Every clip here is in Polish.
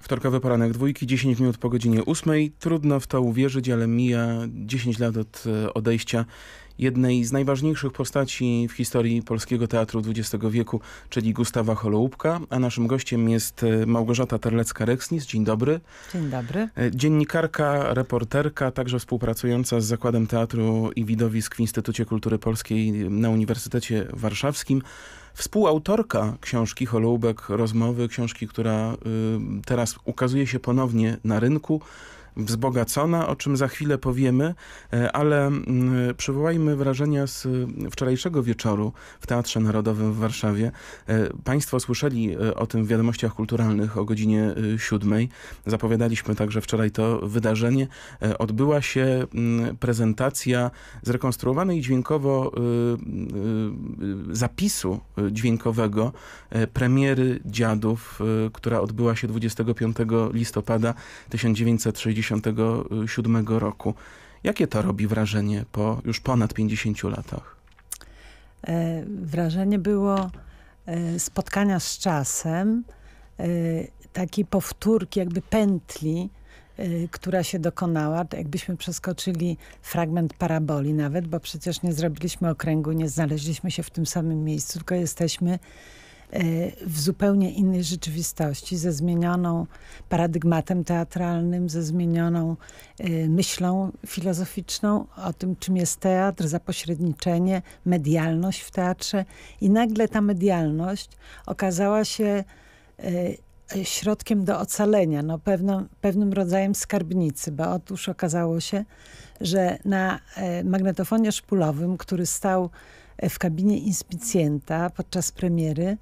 Wtorkowy poranek dwójki, 10 minut po godzinie 8. Trudno w to uwierzyć, ale mija 10 lat od e, odejścia jednej z najważniejszych postaci w historii polskiego teatru XX wieku, czyli Gustawa Holoubka, a naszym gościem jest e, Małgorzata Terlecka-Reksnis. Dzień dobry. Dzień dobry. E, dziennikarka, reporterka, także współpracująca z Zakładem Teatru i Widowisk w Instytucie Kultury Polskiej na Uniwersytecie Warszawskim. Współautorka książki Holoubek Rozmowy, książki, która y, teraz ukazuje się ponownie na rynku, wzbogacona, o czym za chwilę powiemy, e, ale mm, przywołajmy wrażenia z e, wczorajszego wieczoru w Teatrze Narodowym w Warszawie. E, państwo słyszeli o tym w wiadomościach kulturalnych o godzinie siódmej. Zapowiadaliśmy także wczoraj to wydarzenie. Odbyła się mm, prezentacja zrekonstruowanej dźwiękowo zapisu dźwiękowego premiery Dziadów, która odbyła się 25 listopada 1960 1997 roku. Jakie to robi wrażenie po już ponad 50 latach? E, wrażenie było e, spotkania z czasem, e, takiej powtórki, jakby pętli, e, która się dokonała, jakbyśmy przeskoczyli fragment paraboli nawet, bo przecież nie zrobiliśmy okręgu, nie znaleźliśmy się w tym samym miejscu, tylko jesteśmy E, w zupełnie innej rzeczywistości, ze zmienioną paradygmatem teatralnym, ze zmienioną e, myślą filozoficzną o tym, czym jest teatr, zapośredniczenie, medialność w teatrze. I nagle ta medialność okazała się e, środkiem do ocalenia, no pewną, pewnym rodzajem skarbnicy, bo otóż okazało się, że na magnetofonie szpulowym, który stał w kabinie inspicjenta podczas premiery,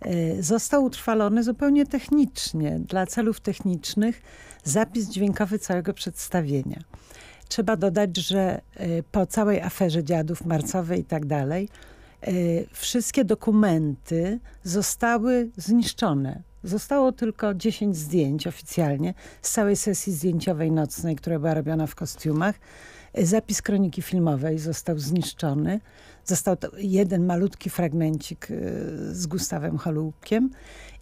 E, został utrwalony zupełnie technicznie, dla celów technicznych, zapis dźwiękowy całego przedstawienia. Trzeba dodać, że e, po całej aferze dziadów marcowej i tak dalej, e, wszystkie dokumenty zostały zniszczone. Zostało tylko 10 zdjęć oficjalnie z całej sesji zdjęciowej nocnej, która była robiona w kostiumach. Zapis kroniki filmowej został zniszczony. Został to jeden malutki fragmencik y, z Gustawem Holubkiem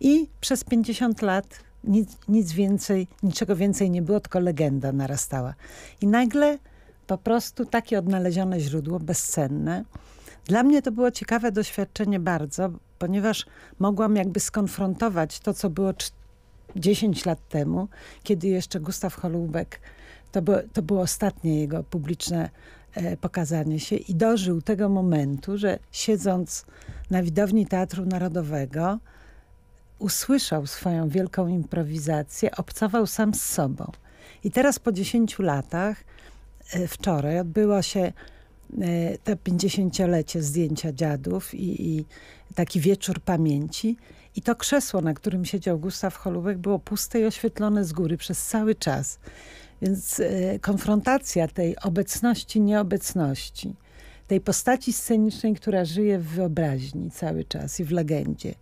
i przez 50 lat nic, nic więcej, niczego więcej nie było, tylko legenda narastała. I nagle po prostu takie odnalezione źródło, bezcenne. Dla mnie to było ciekawe doświadczenie bardzo, ponieważ mogłam jakby skonfrontować to, co było 10 lat temu, kiedy jeszcze Gustaw Holubek, to, by, to było ostatnie jego publiczne E, pokazanie się i dożył tego momentu, że siedząc na widowni Teatru Narodowego usłyszał swoją wielką improwizację, obcował sam z sobą. I teraz po 10 latach, e, wczoraj odbyło się te 50-lecie zdjęcia dziadów i, i, taki wieczór pamięci. I to krzesło, na którym siedział Gustaw Holubek, było puste i oświetlone z góry przez cały czas. Więc e, konfrontacja tej obecności, nieobecności, tej postaci scenicznej, która żyje w wyobraźni cały czas i w legendzie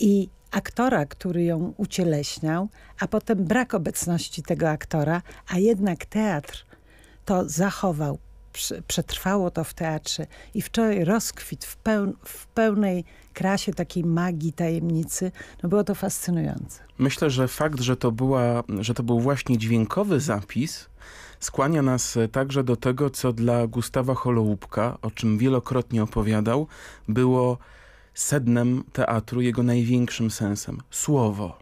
i aktora, który ją ucieleśniał, a potem brak obecności tego aktora, a jednak teatr to zachował przetrwało to w teatrze i wczoraj rozkwit w, w pełnej krasie takiej magii, tajemnicy. No było to fascynujące. Myślę, że fakt, że to, była, że to był właśnie dźwiękowy zapis, skłania nas e, także do tego, co dla Gustawa Holoubka, o czym wielokrotnie opowiadał, było sednem teatru, jego największym sensem. Słowo.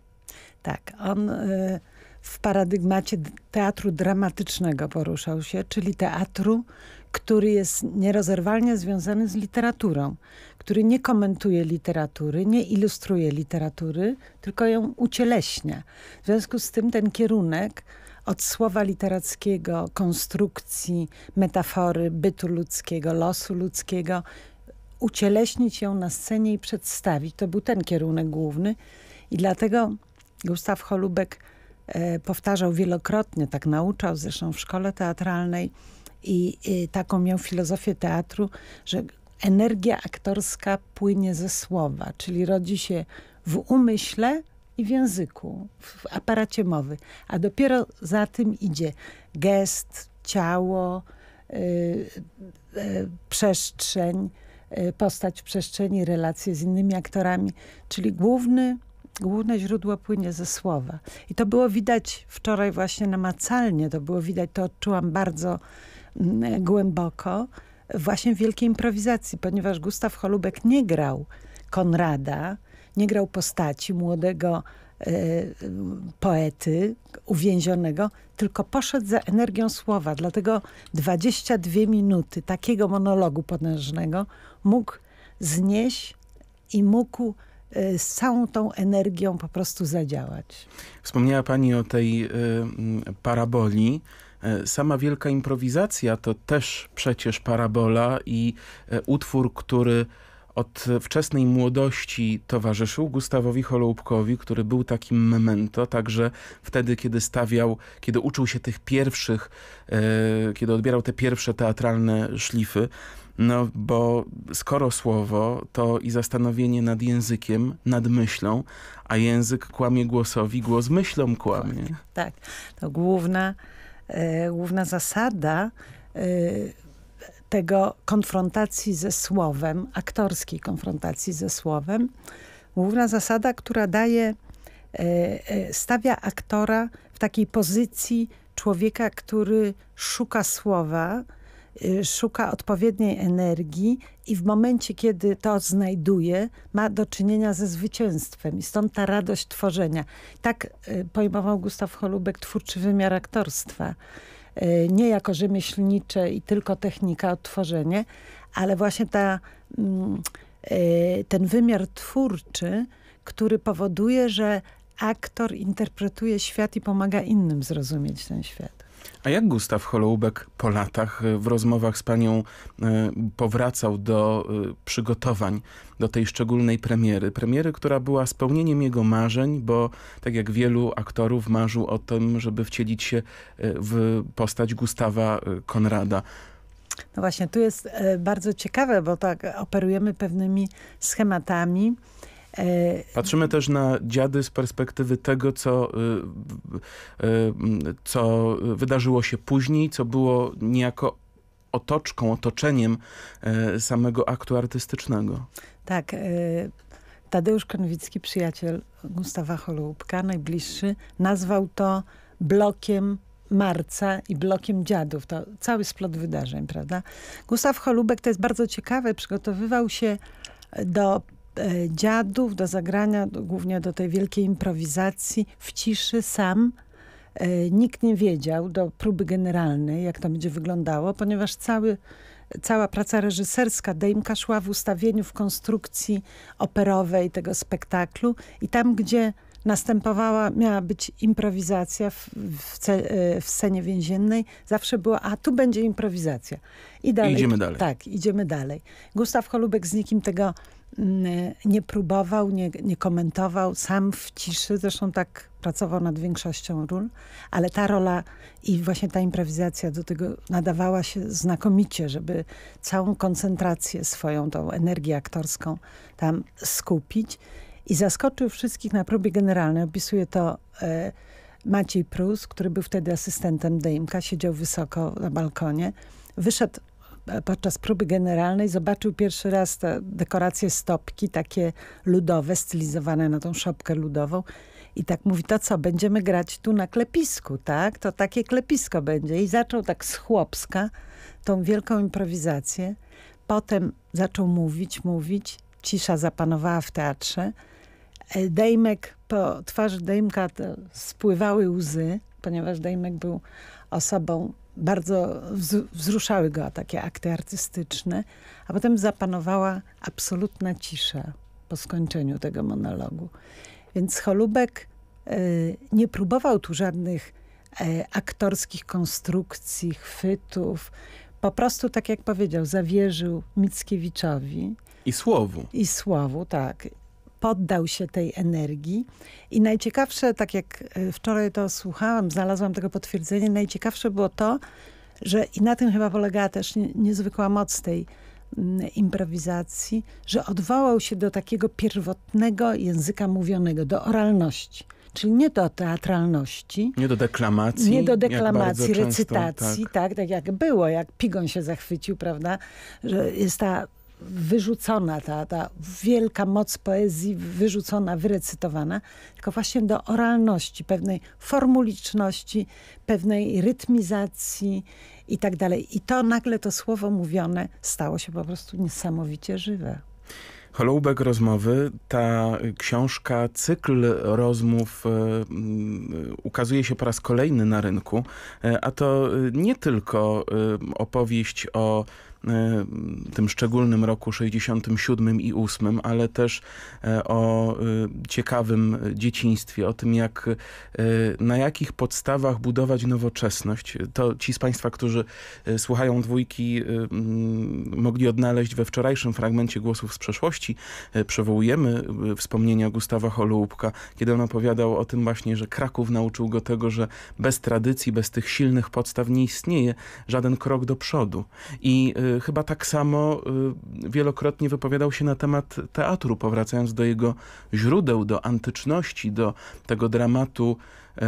Tak, on... Y w paradygmacie teatru dramatycznego poruszał się, czyli teatru, który jest nierozerwalnie związany z literaturą, który nie komentuje literatury, nie ilustruje literatury, tylko ją ucieleśnia. W związku z tym ten kierunek od słowa literackiego, konstrukcji, metafory bytu ludzkiego, losu ludzkiego, ucieleśnić ją na scenie i przedstawić. To był ten kierunek główny i dlatego Gustaw Holubek E, powtarzał wielokrotnie, tak nauczał zresztą w szkole teatralnej i taką miał filozofię teatru, że energia aktorska płynie ze słowa, czyli rodzi się w umyśle i w języku, w aparacie mowy, a dopiero za tym idzie gest, ciało, y, y, przestrzeń, y, postać w przestrzeni, relacje z innymi aktorami, czyli główny główne źródło płynie ze słowa. I to było widać wczoraj właśnie namacalnie, to było widać, to odczułam bardzo mm, e, głęboko, właśnie w wielkiej improwizacji, ponieważ Gustaw Holubek nie grał Konrada, nie grał postaci młodego e, e, poety uwięzionego, tylko poszedł za energią słowa. Dlatego 22 minuty takiego monologu potężnego mógł znieść i mógł Y, z całą tą energią po prostu zadziałać. Wspomniała Pani o tej y, mm, paraboli. Y, sama wielka improwizacja to też przecież parabola i utwór, który od wczesnej młodości towarzyszył Gustawowi Holoubkowi, który był takim memento, także wtedy, kiedy stawiał, kiedy uczył się tych pierwszych, kiedy odbierał te pierwsze teatralne szlify. No bo skoro słowo, to i zastanowienie nad językiem, nad myślą, a język kłamie głosowi, głos myślą kłamie. Tak, tak. to główna, e, główna zasada e, tego konfrontacji ze słowem, aktorskiej konfrontacji ze słowem, główna zasada, która daje, e, stawia aktora w takiej pozycji człowieka, który szuka słowa, Y, szuka odpowiedniej energii i w momencie, kiedy to znajduje, ma do czynienia ze zwycięstwem i stąd ta radość tworzenia. Tak y, pojmował Gustaw Holubek twórczy wymiar aktorstwa. Y, nie jako rzemieślnicze i tylko technika odtworzenie, ale właśnie ta, mm, ten wymiar twórczy, który powoduje, że aktor interpretuje świat i pomaga innym zrozumieć ten świat. A jak Gustaw Holoubek po latach y, w rozmowach z panią y, powracał do y, przygotowań do tej szczególnej premiery? Premiery, która była spełnieniem jego marzeń, bo tak jak wielu aktorów marzył o tym, żeby wcielić się w postać Gustawa Konrada. No właśnie, tu jest bardzo ciekawe, bo tak operujemy pewnymi schematami, E, Patrzymy też na dziady z perspektywy tego, co, y, y, co wydarzyło się później, co było niejako otoczką, otoczeniem e, samego aktu artystycznego. Tak. E, Tadeusz Konwicki, przyjaciel Gustawa Holubka, najbliższy, nazwał to blokiem marca i blokiem dziadów. To cały splot wydarzeń, prawda? Gustaw Holubek, to jest bardzo ciekawe, przygotowywał się do E, dziadów do zagrania, głównie do tej wielkiej improwizacji, w ciszy sam. E, nikt nie wiedział do próby generalnej, jak to będzie wyglądało, ponieważ cały cała praca reżyserska Dejmka szła w ustawieniu, w konstrukcji operowej tego spektaklu i tam, gdzie następowała, miała być improwizacja w, w, ce, e, w scenie więziennej. Zawsze była, a tu będzie improwizacja. I, dalej, I idziemy dalej. Tak, idziemy dalej. Gustaw Holubek z nikim tego mm, nie próbował, nie, nie komentował, sam w ciszy, zresztą tak pracował nad większością ról, ale ta rola i właśnie ta improwizacja do tego nadawała się znakomicie, żeby całą koncentrację swoją, tą energię aktorską tam skupić i zaskoczył wszystkich na próbie generalnej. Opisuje to e, Maciej Prus, który był wtedy asystentem Dejmka, siedział wysoko na balkonie. Wyszedł e, podczas próby generalnej zobaczył pierwszy raz te dekoracje stopki, takie ludowe, stylizowane na tą szopkę ludową. I tak mówi, to co, będziemy grać tu na klepisku, tak? To takie klepisko będzie. I zaczął tak z chłopska tą wielką improwizację. Potem zaczął mówić, mówić. Cisza zapanowała w teatrze. E, Dejmek, po twarzy Dejmka spływały łzy, ponieważ Dejmek był osobą, bardzo wzruszały go takie akty artystyczne, a potem zapanowała absolutna cisza po skończeniu tego monologu. Więc Cholubek y, nie próbował tu żadnych y, aktorskich konstrukcji, chwytów. Po prostu, tak jak powiedział, zawierzył Mickiewiczowi. I słowu. I słowu, tak poddał się tej energii. I najciekawsze, tak jak e, wczoraj to słuchałam, znalazłam tego potwierdzenie, najciekawsze było to, że i na tym chyba polegała też niezwykła moc tej mm, improwizacji, że odwołał się do takiego pierwotnego języka mówionego, do oralności. Czyli nie do teatralności. Nie do deklamacji. Nie do deklamacji, recytacji, często, tak. tak. tak, jak było, jak Pigon się zachwycił, prawda, że jest ta wyrzucona, ta, ta wielka moc poezji wyrzucona, wyrecytowana, tylko właśnie do oralności, pewnej formuliczności, pewnej rytmizacji i tak dalej. I to nagle to słowo mówione stało się po prostu niesamowicie żywe. Holoubek rozmowy, ta książka, cykl rozmów e, mm, ukazuje się po raz kolejny na rynku, e, a to e, nie tylko opowieść o Y, tym szczególnym roku 67 i 8, ale też y, o y, ciekawym dzieciństwie, o tym jak na jakich podstawach budować nowoczesność. To ci z Państwa, którzy słuchają dwójki mm, mogli odnaleźć we wczorajszym fragmencie Głosów z przeszłości. przewołujemy wspomnienia Gustawa Holubka, kiedy on opowiadał o tym właśnie, że Kraków nauczył go tego, że bez tradycji, bez tych silnych podstaw nie istnieje żaden krok do przodu. I Y, chyba tak samo y, wielokrotnie wypowiadał się na temat teatru, powracając do jego źródeł, do antyczności, do tego dramatu y,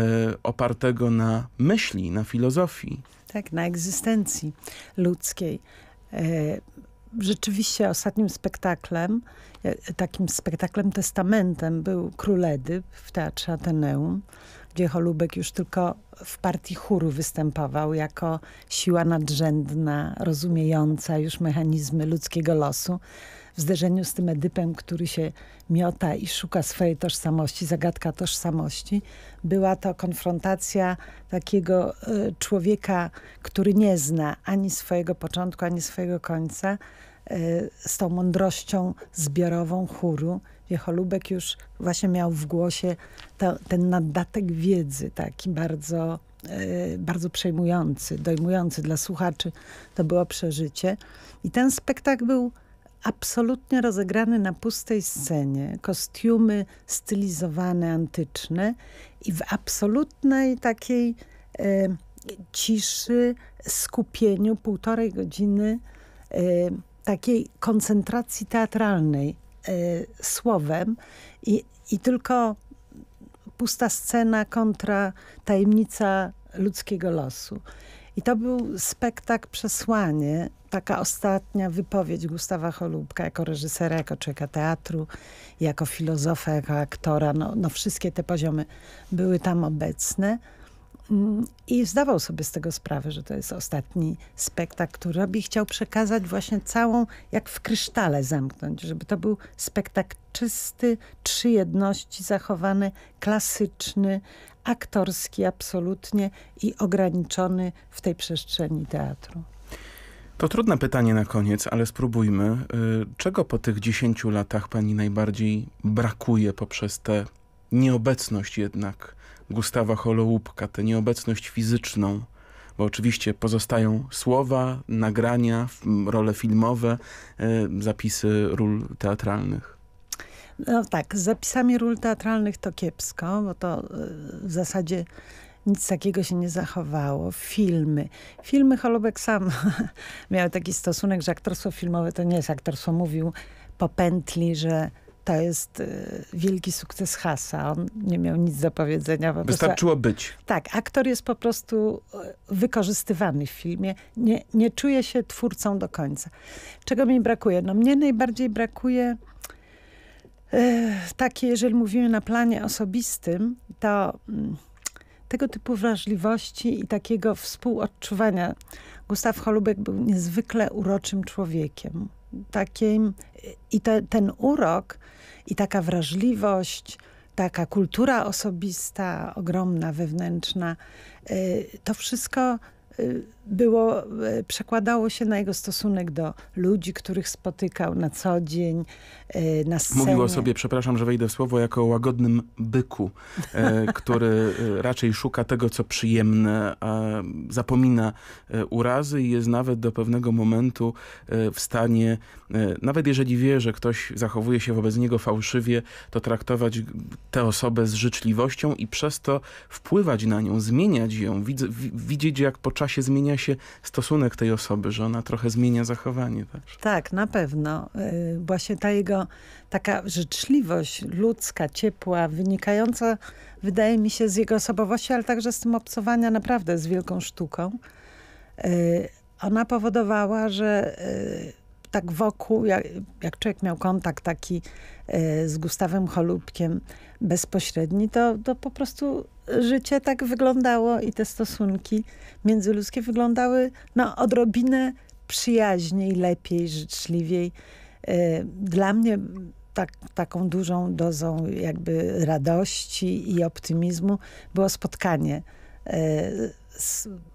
opartego na myśli, na filozofii. Tak, na egzystencji ludzkiej. Rzeczywiście ostatnim spektaklem, takim spektaklem testamentem był Król w Teatrze Ateneum gdzie Holubek już tylko w partii chóru występował jako siła nadrzędna, rozumiejąca już mechanizmy ludzkiego losu. W zderzeniu z tym Edypem, który się miota i szuka swojej tożsamości, zagadka tożsamości, była to konfrontacja takiego e, człowieka, który nie zna ani swojego początku, ani swojego końca, e, z tą mądrością zbiorową chóru, Wiecholubek już właśnie miał w głosie to, ten nadatek wiedzy, taki bardzo, e, bardzo przejmujący, dojmujący dla słuchaczy. To było przeżycie. I ten spektakl był absolutnie rozegrany na pustej scenie. Kostiumy stylizowane, antyczne i w absolutnej takiej e, ciszy, skupieniu półtorej godziny e, takiej koncentracji teatralnej. Y, słowem i, i tylko pusta scena kontra tajemnica ludzkiego losu. I to był spektakl Przesłanie, taka ostatnia wypowiedź Gustawa Holubka jako reżysera, jako człowieka teatru, jako filozofa, jako aktora. No, no wszystkie te poziomy były tam obecne. Mm, I zdawał sobie z tego sprawę, że to jest ostatni spektakl, który robi. Chciał przekazać właśnie całą, jak w krysztale zamknąć, żeby to był spektakl czysty, trzy jedności zachowany, klasyczny, aktorski absolutnie i ograniczony w tej przestrzeni teatru. To trudne pytanie na koniec, ale spróbujmy. Y, czego po tych 10 latach pani najbardziej brakuje poprzez tę nieobecność jednak Gustawa Holoubka, tę nieobecność fizyczną, bo oczywiście pozostają słowa, nagrania, role filmowe, e, zapisy ról teatralnych. No tak, z zapisami ról teatralnych to kiepsko, bo to e, w zasadzie nic takiego się nie zachowało. Filmy. Filmy Holubek sam miał taki stosunek, że aktorstwo filmowe to nie jest aktorstwo. Mówił po pętli, że to jest y, wielki sukces Hasa. On nie miał nic do powiedzenia. Po Wystarczyło prostu... być. Tak, aktor jest po prostu y, wykorzystywany w filmie. Nie, nie czuje się twórcą do końca. Czego mi brakuje? No mnie najbardziej brakuje e, takie, jeżeli mówimy na planie osobistym, to mm, tego typu wrażliwości i takiego współodczuwania. Gustaw Holubek był niezwykle uroczym człowiekiem takim i te, ten urok i taka wrażliwość, taka kultura osobista, ogromna, wewnętrzna, y, to wszystko Y, było, y, przekładało się na jego stosunek do ludzi, których spotykał na co dzień, y, na scenie. mówiło o sobie, przepraszam, że wejdę w słowo, jako o łagodnym byku, e, który e, raczej szuka tego, co przyjemne, a zapomina e, urazy i jest nawet do pewnego momentu w stanie, nawet jeżeli wie, że ktoś zachowuje się wobec niego fałszywie, to traktować tę osobę z życzliwością i przez to wpływać na nią, zmieniać ją, widzieć jak po czasie czasie zmienia się stosunek tej osoby, że ona trochę zmienia zachowanie. Tak, na pewno. Y, właśnie ta jego taka życzliwość ludzka, ciepła, wynikająca wydaje mi się z jego osobowości, ale także z tym obcowania naprawdę z wielką sztuką. Y, ona powodowała, że y, tak wokół, jak, jak człowiek miał kontakt taki e, z Gustawem Cholubkiem bezpośredni, to, to po prostu życie tak wyglądało i te stosunki międzyludzkie wyglądały no, odrobinę przyjaźniej, lepiej, życzliwiej. E, dla mnie tak, taką dużą dozą jakby radości i optymizmu było spotkanie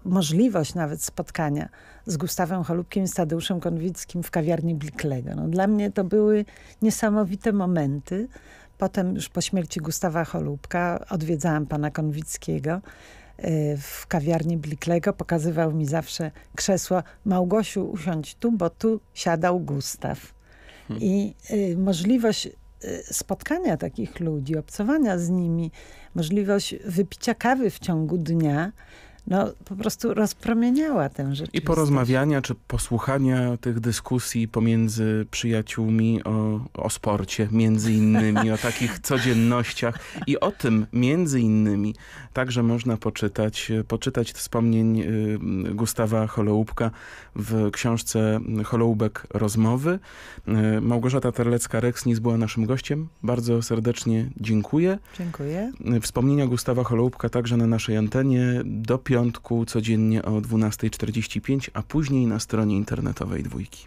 możliwość nawet spotkania z Gustawem Holubkiem i z Tadeuszem Konwickim w kawiarni Bliklego. No, dla mnie to były niesamowite momenty. Potem już po śmierci Gustawa Holubka odwiedzałam pana Konwickiego e, w kawiarni Bliklego. Pokazywał mi zawsze krzesło. Małgosiu, usiądź tu, bo tu siadał Gustaw. Hmm. I y, możliwość Y, spotkania takich ludzi, obcowania z nimi, możliwość wypicia kawy w ciągu dnia, no, po prostu rozpromieniała tę rzecz I porozmawiania czy posłuchania tych dyskusji pomiędzy przyjaciółmi o, o sporcie, między innymi, o takich codziennościach i o tym między innymi także można poczytać, poczytać wspomnień y, Gustawa Holoubka w książce Holoubek Rozmowy. Y, Małgorzata Terlecka-Reksnis była naszym gościem. Bardzo serdecznie dziękuję. Dziękuję. Y, wspomnienia Gustawa Holoubka także na naszej antenie. Dopiero piątku codziennie o 12.45, a później na stronie internetowej dwójki.